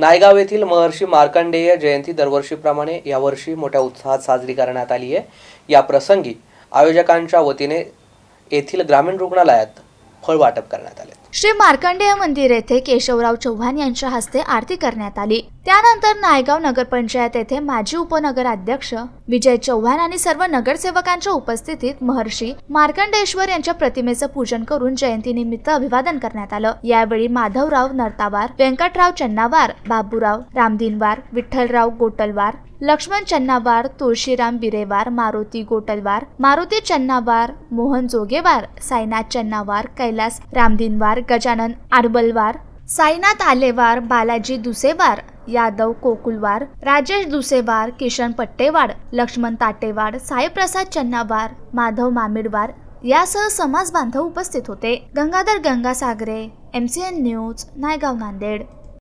नायगाव येथील महर्षी मार्कंडेय जयंती दरवर्षीप्रमाणे यावर्षी मोठ्या उत्साहात साजरी करण्यात आली आहे या प्रसंगी आयोजकांच्या वतीने येथील ग्रामीण रुग्णालयात फळ वाटप करण्यात आले श्री मार्कंडेय मंदिर येथे केशवराव चव्हाण यांच्या हस्ते आरती करण्यात आली त्यानंतर नायगाव नगरपंचायत येथे माजी उपनगराध्यक्ष विजय चव्हाण आणि सर्व नगरसेवकांच्या उपस्थितीत महर्षी मार्कंडेश्वर यांच्या प्रतिमेचं पूजन करून जयंतीनिमित्त अभिवादन करण्यात आलं यावेळी माधवराव नरतावार व्यंकटराव चन्नावार बाबूराव रामदिनवार विठ्ठलराव गोटलवार लक्ष्मण चन्नावार तुळशीराम बिरेवार मारुती गोटलवार मारुती चन्नावार मोहन जोगेवार साईनाथ चन्नावार कैलास रामदिनवार गजानन आडबलवार साईनाथ आलेवार बालाजी दुसेवार यादव कोकुलवार राजेश दुसेवार किशन पट्टेवाड लक्ष्मण ताटेवाड साईप्रसाद चन्नावार माधव मामिडवार यासह समाज बांधव उपस्थित होते Gangadhar Gangasagare M C N news Naigaon Nanded